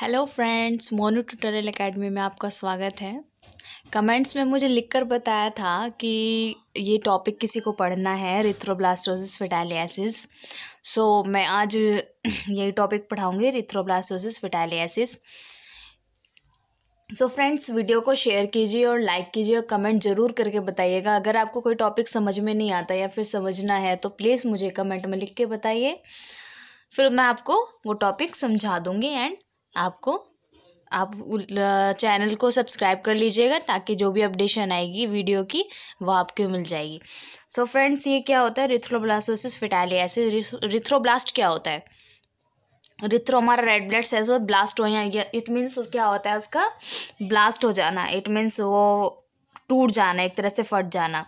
Hello friends Monu tutorial academy में आपका स्वागत है कमेंट्स में मुझे लिखकर बताया था कि ये टॉपिक किसी को पढ़ना है रिथ्रोब्लास्टोसिस फिटालियासिस सो so, मैं आज यही टॉपिक पढ़ाऊँगी erythroblastosis fetalis so friends video को शेयर कीजिए और लाइक कीजिए और कमेंट ज़रूर करके बताइएगा अगर आपको कोई टॉपिक समझ में नहीं आता या फिर समझना है तो प्लीज़ मुझे कमेंट में लिख के बताइए फिर मैं आपको वो टॉपिक समझा दूँगी एंड आपको आप चैनल को सब्सक्राइब कर लीजिएगा ताकि जो भी अपडेशन आएगी वीडियो की वो आपको मिल जाएगी सो so फ्रेंड्स ये क्या होता है रिथ्रोब्लास्टोसिस फिटाली ऐसे रिथ्रोब्लास्ट क्या होता है रिथ्रो हमारा रेड ब्लड सेल्स और ब्लास्ट हो या इट मीन्स क्या होता है उसका ब्लास्ट हो जाना इट मीन्स वो टूट जाना एक तरह से फट जाना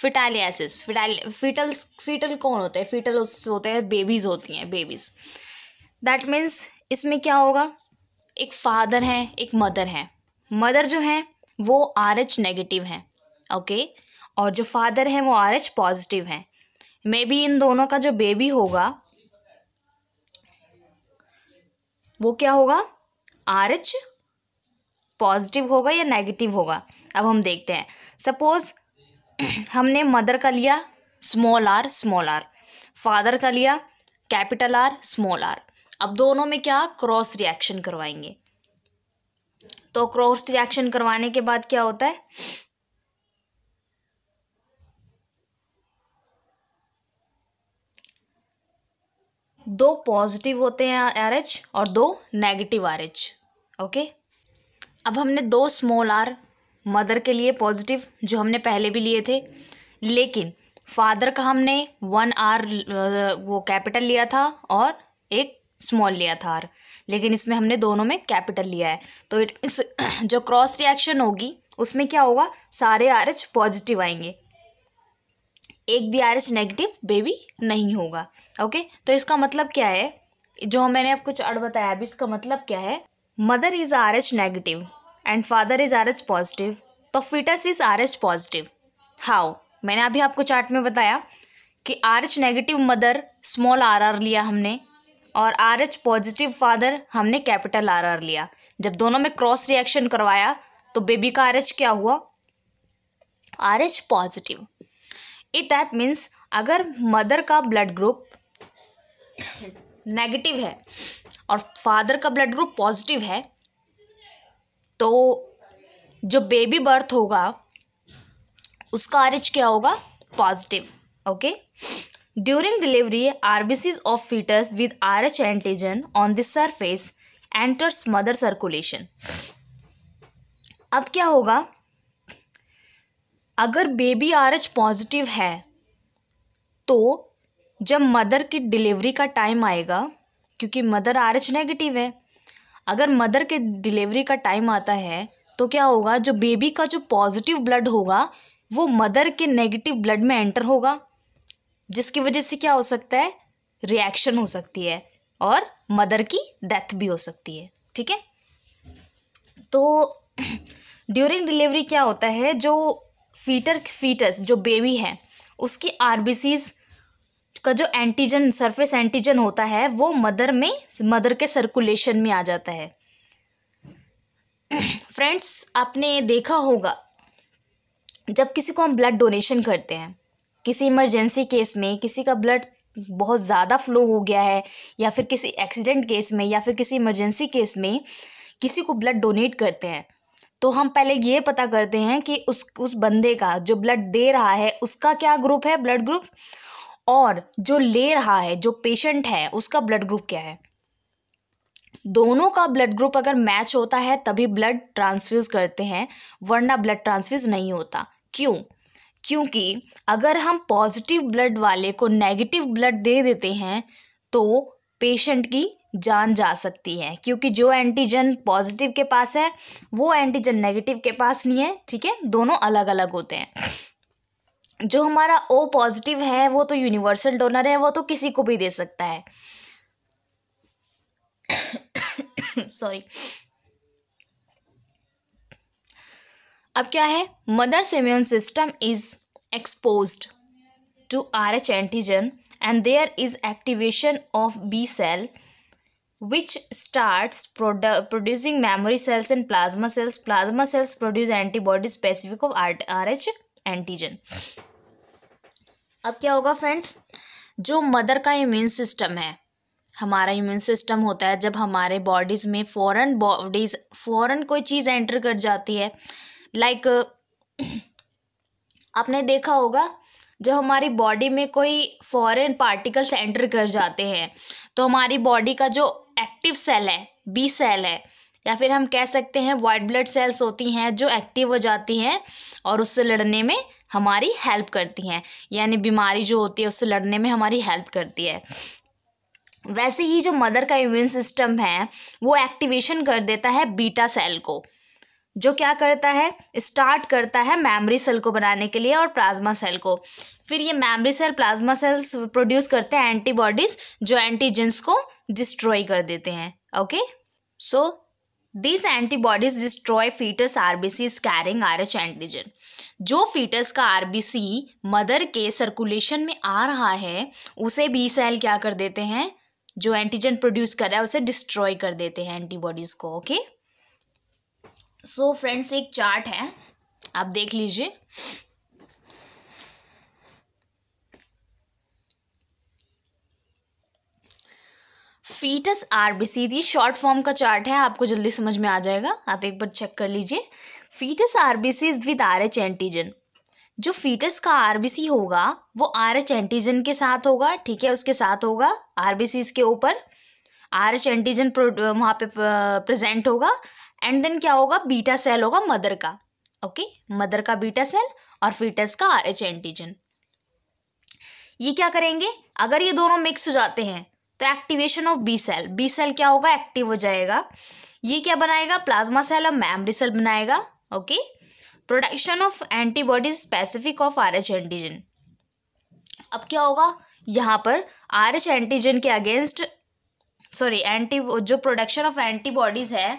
फिटालियासिस फिटाल फिटल्स फिटल कौन होते हैं फिटल होते हैं बेबीज़ होती हैं बेबीज़ दैट मीन्स इसमें क्या होगा एक फादर हैं एक मदर हैं मदर जो हैं वो आर एच नेगेटिव हैं ओके और जो फादर हैं वो आर एच पॉजिटिव हैं मे बी इन दोनों का जो बेबी होगा वो क्या होगा आर एच पॉजिटिव होगा या नेगेटिव होगा अब हम देखते हैं सपोज हमने मदर का लिया small R small R father का लिया कैपिटल आर स्मॉल आर अब दोनों में क्या क्रॉस रिएक्शन करवाएंगे तो क्रॉस रिएक्शन करवाने के बाद क्या होता है दो पॉजिटिव होते हैं आर एच और दो नेगेटिव आर एच ओके अब हमने दो स्मॉल आर मदर के लिए पॉजिटिव जो हमने पहले भी लिए थे लेकिन फादर का हमने वन आर वो कैपिटल लिया था और एक स्मॉल लिया था आर लेकिन इसमें हमने दोनों में कैपिटल लिया है तो इस जो क्रॉस रिएक्शन होगी उसमें क्या होगा सारे आर एच पॉजिटिव आएंगे एक भी आर एच नेगेटिव बेबी नहीं होगा ओके तो इसका मतलब क्या है जो मैंने आपको चार्ट बताया अभी इसका मतलब क्या है mother is R H negative and father is R H positive तो fetus is R H positive how मैंने अभी आपको चार्ट में बताया कि R H negative mother small R R लिया हमने और आर एच पॉजिटिव फादर हमने कैपिटल आर आर लिया जब दोनों में क्रॉस रिएक्शन करवाया तो बेबी का आर एच क्या हुआ R H positive it that means अगर मदर का ब्लड ग्रुप नेगेटिव है और फादर का ब्लड ग्रुप पॉजिटिव है तो जो बेबी बर्थ होगा उसका आर एच क्या होगा positive okay During delivery, RBCs of fetus with Rh antigen on the surface enters mother circulation. अब क्या होगा अगर बेबी आर एच पॉजिटिव है तो जब मदर की डिलीवरी का टाइम आएगा क्योंकि मदर आर एच नेगेटिव है अगर मदर के डिलीवरी का टाइम आता है तो क्या होगा जो बेबी का जो पॉजिटिव ब्लड होगा वो मदर के नेगेटिव ब्लड में एंटर होगा जिसकी वजह से क्या हो सकता है रिएक्शन हो सकती है और मदर की डेथ भी हो सकती है ठीक है तो ड्यूरिंग डिलीवरी क्या होता है जो फीटर फीटस जो बेबी है उसकी आर का जो एंटीजन सरफेस एंटीजन होता है वो मदर में मदर के सर्कुलेशन में आ जाता है फ्रेंड्स आपने देखा होगा जब किसी को हम ब्लड डोनेशन करते हैं किसी इमरजेंसी केस में किसी का ब्लड बहुत ज़्यादा फ्लो हो गया है या फिर किसी एक्सीडेंट केस में या फिर किसी इमरजेंसी केस में किसी को ब्लड डोनेट करते हैं तो हम पहले ये पता करते हैं कि उस उस बंदे का जो ब्लड दे रहा है उसका क्या ग्रुप है ब्लड ग्रुप और जो ले रहा है जो पेशेंट है उसका ब्लड ग्रुप क्या है दोनों का ब्लड ग्रुप अगर मैच होता है तभी ब्लड ट्रांसफ्यूज़ करते हैं वरना ब्लड ट्रांसफ्यूज़ नहीं होता क्यों क्योंकि अगर हम पॉजिटिव ब्लड वाले को नेगेटिव ब्लड दे देते हैं तो पेशेंट की जान जा सकती है क्योंकि जो एंटीजन पॉजिटिव के पास है वो एंटीजन नेगेटिव के पास नहीं है ठीक है दोनों अलग अलग होते हैं जो हमारा ओ पॉजिटिव है वो तो यूनिवर्सल डोनर है वो तो किसी को भी दे सकता है सॉरी अब क्या है mother immune system is expose to R H antigen and there is activation of B cell which start producing memory cells and plasma cells plasma cells produce antibody specific of R R H antigen अब क्या होगा friends जो mother का immune system है हमारा immune system होता है जब हमारे बॉडीज़ में फॉरेन बॉडीज़ फॉरेन कोई चीज़ एंटर कर जाती है लाइक uh, आपने देखा होगा जब हमारी बॉडी में कोई फॉरेन पार्टिकल्स एंटर कर जाते हैं तो हमारी बॉडी का जो एक्टिव सेल है बी सेल है या फिर हम कह सकते हैं वाइट ब्लड सेल्स होती हैं जो एक्टिव हो जाती हैं और उससे लड़ने में हमारी हेल्प करती हैं यानी बीमारी जो होती है उससे लड़ने में हमारी हेल्प करती है वैसे ही जो मदर का इम्यून सिस्टम है वो एक्टिवेशन कर देता है बीटा सेल को जो क्या करता है स्टार्ट करता है मैमरी सेल को बनाने के लिए और प्लाज्मा सेल को फिर ये memory cell plasma cells produce करते हैं एंटीबॉडीज जो एंटीजेंस को डिस्ट्रॉय कर देते हैं okay so this antibodies destroy fetus RBC scaring R H antigen जो फीटस का आरबीसी मदर के सर्कुलेशन में आ रहा है उसे बी सेल क्या कर देते हैं जो एंटीजन प्रोड्यूस कर रहा है उसे डिस्ट्रॉय कर देते हैं एंटीबॉडीज़ को okay okay? So so, friends एक चार्ट है आप देख लीजिए फीटस आरबीसी ये शॉर्ट फॉर्म का चार्ट है आपको जल्दी समझ में आ जाएगा आप एक बार चेक कर लीजिए fetus RBC is with R H antigen जो फीटस का आरबीसी होगा वो आर एच एंटीजन के साथ होगा ठीक है उसके साथ होगा आरबीसी इसके ऊपर आर एच एंटीजन वहाँ पे प्रेजेंट होगा एंड देन क्या होगा बीटा सेल होगा मदर का ओके मदर का बीटा सेल और फीटस का आर एच एंटीजन ये क्या करेंगे अगर ये दोनों मिक्स हो जाते हैं तो activation of B cell B cell क्या होगा एक्टिव हो जाएगा ये क्या बनाएगा प्लाज्मा सेल और मैमरी सेल बनाएगा okay production of antibodies specific of R H antigen अब क्या होगा यहाँ पर आर एच एंटीजन के अगेंस्ट सॉरी एंटी जो प्रोडक्शन ऑफ एंटीबॉडीज है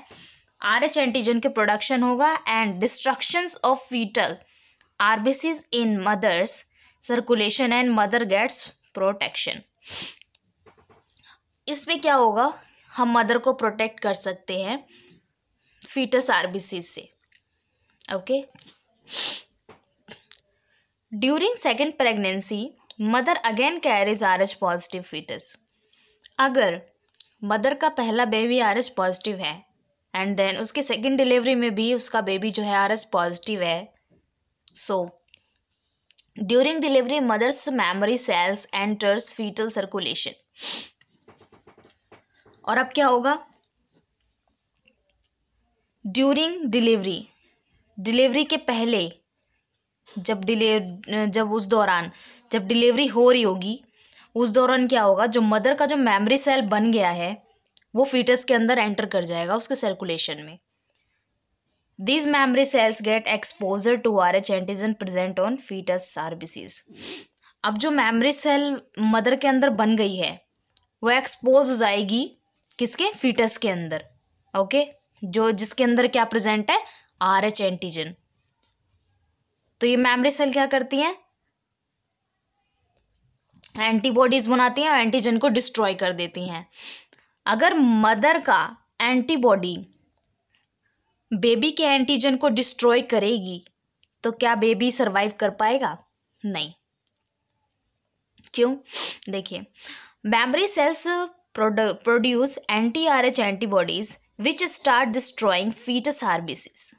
आर एच एंटीजन के प्रोडक्शन होगा and destruction of fetal RBCs in mother's circulation and mother gets protection इसमें क्या होगा हम मदर को प्रोटेक्ट कर सकते हैं फीटस आरबीसी से okay during second pregnancy mother again carriage R H positive fetus अगर मदर का पहला बेबी आर एच पॉजिटिव है एंड देन उसके सेकेंड डिलीवरी में भी उसका बेबी जो है आर एस पॉजिटिव है so during delivery mother's memory cells enters fetal circulation और अब क्या होगा ड्यूरिंग डिलीवरी डिलीवरी के पहले जब डिले जब उस दौरान जब डिलीवरी हो रही होगी उस दौरान क्या होगा जो मदर का जो मेमोरी सेल बन गया है वो फीटस के अंदर एंटर कर जाएगा उसके सर्कुलेशन में memory cells get exposure to R H antigen present on fetus rbcs अब जो मेमरी सेल मदर के अंदर बन गई है वो एक्सपोज हो जाएगी किसके फीटस के अंदर ओके जो जिसके अंदर क्या प्रेजेंट है आर एच एंटीजन तो ये मेमोरी सेल क्या करती हैं एंटीबॉडीज बनाती हैं और एंटीजन को डिस्ट्रॉय कर देती हैं अगर मदर का एंटीबॉडी बेबी के एंटीजन को डिस्ट्रॉय करेगी तो क्या बेबी सरवाइव कर पाएगा नहीं क्यों देखिए memory cells produce anti R H antibodies which start destroying fetus RBCs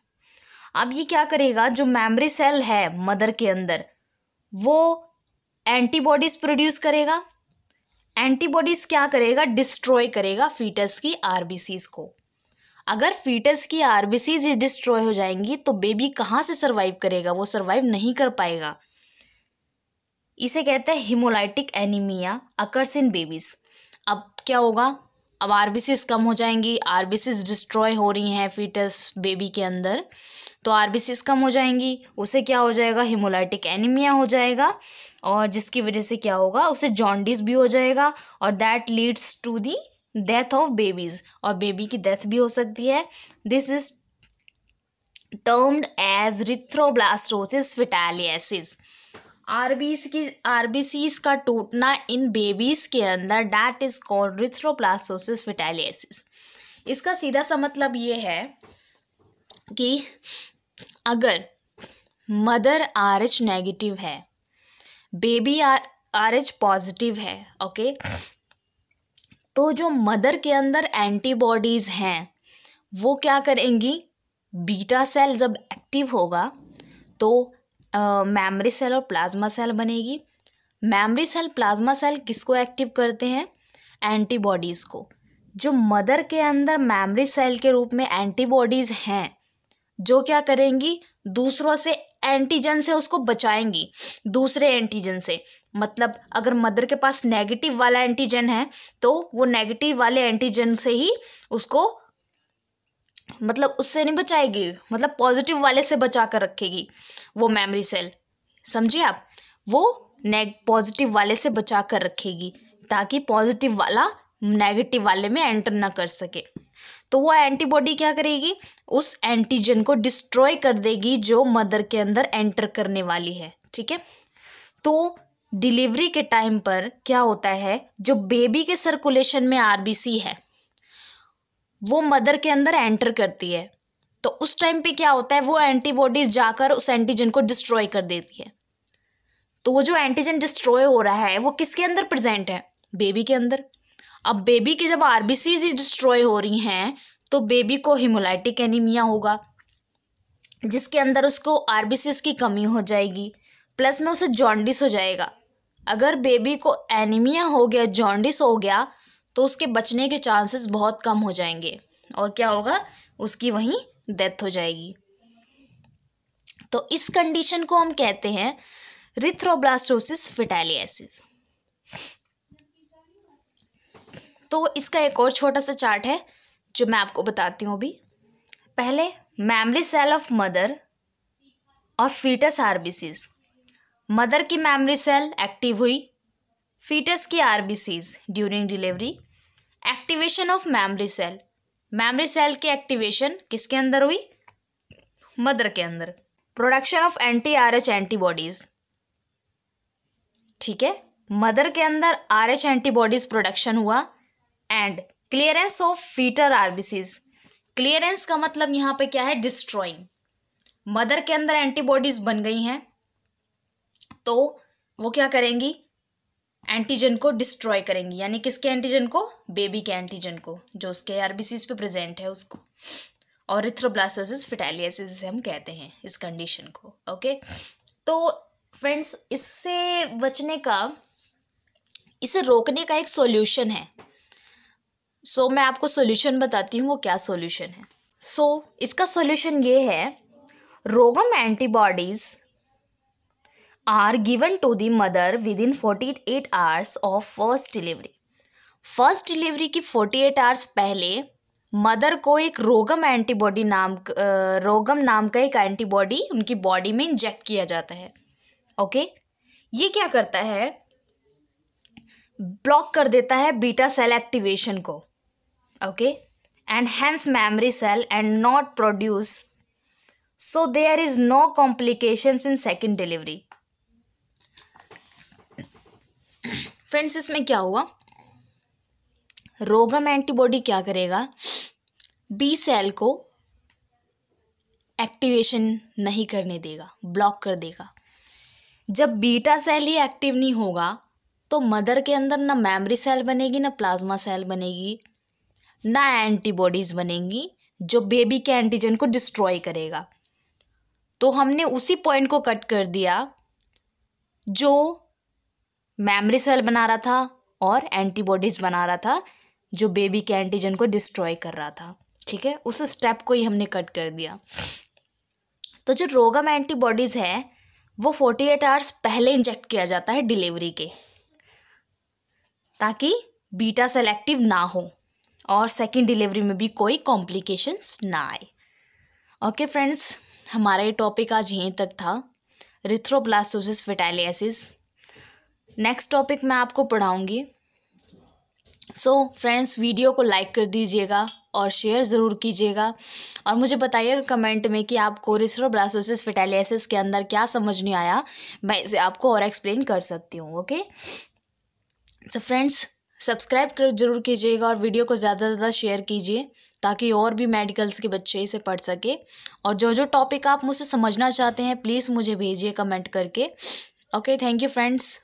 अब ये क्या करेगा जो मेमरी सेल है मदर के अंदर वो एंटीबॉडीज प्रोड्यूस करेगा एंटीबॉडीज़ क्या करेगा डिस्ट्रॉय करेगा फीटस की आरबीसीज को अगर फीटस की आरबीसीज डिस्ट्रॉय हो जाएंगी तो बेबी कहाँ से सर्वाइव करेगा वो सर्वाइव नहीं कर पाएगा इसे कहते हैं haemolytic anaemia occurs in babies अब क्या होगा अब आरबीसीज कम हो जाएंगी आरबीसीज डिस्ट्रॉय हो रही हैं फीटस बेबी के अंदर तो आर कम हो जाएंगी उसे क्या हो जाएगा हिमोलाइटिक एनीमिया हो जाएगा और जिसकी वजह से क्या होगा उसे जॉन्डिस भी हो जाएगा और that leads to the death of babies और बेबी की डेथ भी हो सकती है this is termed as erythroblastosis fetalis RBCs की आरबीसीस का टूटना इन बेबीज़ के अंदर that is called erythroblastosis fetalis इसका सीधा सा मतलब ये है कि अगर मदर आर एच नेगेटिव है baby R R H positive है ओके तो जो मदर के अंदर एंटीबॉडीज़ हैं वो क्या करेंगी बीटा सेल जब एक्टिव होगा तो मेमरी सेल और प्लाज्मा सेल बनेगी मेमरी सेल प्लाज्मा सेल किसको एक्टिव करते हैं एंटीबॉडीज़ को जो मदर के अंदर मेमरी सेल के रूप में एंटीबॉडीज़ हैं जो क्या करेंगी दूसरों से एंटीजन से उसको बचाएंगी दूसरे एंटीजन से मतलब अगर मदर के पास नेगेटिव वाला एंटीजन है तो वो नेगेटिव वाले एंटीजन से ही उसको मतलब उससे नहीं बचाएगी मतलब पॉजिटिव वाले से बचा कर रखेगी वो मेमोरी सेल समझे आप वो नेग पॉजिटिव वाले से बचा कर रखेगी ताकि पॉजिटिव वाला नेगेटिव वाले में एंटर ना कर सके तो वो एंटीबॉडी क्या करेगी उस एंटीजन को डिस्ट्रॉय कर देगी जो मदर के अंदर एंटर करने वाली है ठीक है तो डिलीवरी के टाइम पर क्या होता है जो बेबी के सर्कुलेशन में आरबीसी है वो मदर के अंदर एंटर करती है तो उस टाइम पे क्या होता है वो एंटीबॉडीज जाकर उस एंटीजन को डिस्ट्रॉय कर देती है तो वो जो एंटीजन डिस्ट्रॉय हो रहा है वो किसके अंदर प्रेजेंट है बेबी के अंदर अब बेबी की जब आर डिस्ट्रॉय हो रही हैं तो बेबी को हिमोलाइटिक एनीमिया होगा जिसके अंदर उसको आर की कमी हो जाएगी प्लस में उसे जॉन्डिस हो जाएगा अगर बेबी को एनीमिया हो गया जॉन्डिस हो गया तो उसके बचने के चांसेस बहुत कम हो जाएंगे और क्या होगा उसकी वहीं डेथ हो जाएगी तो इस कंडीशन को हम कहते हैं रिथ्रोब्लास्टोसिस फिटैलियासिस तो इसका एक और छोटा सा चार्ट है जो मैं आपको बताती हूँ अभी पहले मैमरी सेल ऑफ मदर और फीटस आरबीसीज मदर की मैमरी सेल एक्टिव हुई फीटस की RBCs during delivery activation of memory cell memory cell की एक्टिवेशन किसके अंदर हुई मदर के अंदर production of anti R H antibodies ठीक है मदर के अंदर आर एच एंटीबॉडीज प्रोडक्शन हुआ and clearance of fetal RBCs clearance का मतलब यहाँ पे क्या है डिस्ट्रॉइंग मदर के अंदर एंटीबॉडीज बन गई हैं तो वो क्या करेंगी एंटीजन को डिस्ट्रॉय करेंगी यानी किसके एंटीजन को बेबी के एंटीजन को जो उसके आरबीसीज पे प्रेजेंट है उसको और रिथ्रोब्लास्टोसिस फिटेलियसिस हम कहते हैं इस कंडीशन को ओके तो फ्रेंड्स इससे बचने का इसे रोकने का एक सॉल्यूशन है सो so, मैं आपको सॉल्यूशन बताती हूँ वो क्या सॉल्यूशन है सो so, इसका सॉल्यूशन ये है RhoGAM antibodies are given to the mother within forty eight hours of first delivery first delivery की फोर्टी एट आवर्स पहले मदर को एक रोगम एंटीबॉडी नाम रोगम नाम का एक एंटीबॉडी उनकी बॉडी में इंजेक्ट किया जाता है ओके ये क्या करता है ब्लॉक कर देता है बीटा सेल एक्टिवेशन को okay and hence memory cell and not produce so there is no complications in second delivery friends इसमें क्या हुआ रोगम एंटीबॉडी क्या करेगा बी सेल को एक्टिवेशन नहीं करने देगा ब्लॉक कर देगा जब बीटा सेल ही एक्टिव नहीं होगा तो मदर के अंदर ना मेमोरी सेल बनेगी ना प्लाज्मा सेल बनेगी ना एंटीबॉडीज़ बनेंगी जो बेबी के एंटीजन को डिस्ट्रॉय करेगा तो हमने उसी पॉइंट को कट कर दिया जो मेमरी सेल बना रहा था और एंटीबॉडीज़ बना रहा था जो बेबी के एंटीजन को डिस्ट्रॉय कर रहा था ठीक है उस स्टेप को ही हमने कट कर दिया तो जो रोगम एंटीबॉडीज़ है वो फोर्टी एट आवर्स पहले इंजेक्ट किया जाता है डिलीवरी के ताकि बीटा सेलेक्टिव ना हो और सेकेंड डिलीवरी में भी कोई कॉम्प्लिकेशंस ना आए ओके फ्रेंड्स हमारा ये टॉपिक आज यहीं तक था रिथ्रोब्लास्टोसिस फेटालियासिस नेक्स्ट टॉपिक मैं आपको पढ़ाऊँगी सो so, फ्रेंड्स वीडियो को लाइक कर दीजिएगा और शेयर ज़रूर कीजिएगा और मुझे बताइएगा कमेंट में कि आपको रिथ्रोब्लास्टोसिस फिटेलियासिस के अंदर क्या समझ नहीं आया मैं इसे आपको और एक्सप्लेन कर सकती हूँ ओके सो फ्रेंड्स सब्सक्राइब कर जरूर कीजिएगा और वीडियो को ज़्यादा से ज़्यादा शेयर कीजिए ताकि और भी मेडिकल्स के बच्चे इसे पढ़ सके और जो जो टॉपिक आप मुझसे समझना चाहते हैं प्लीज़ मुझे भेजिए कमेंट करके ओके थैंक यू फ्रेंड्स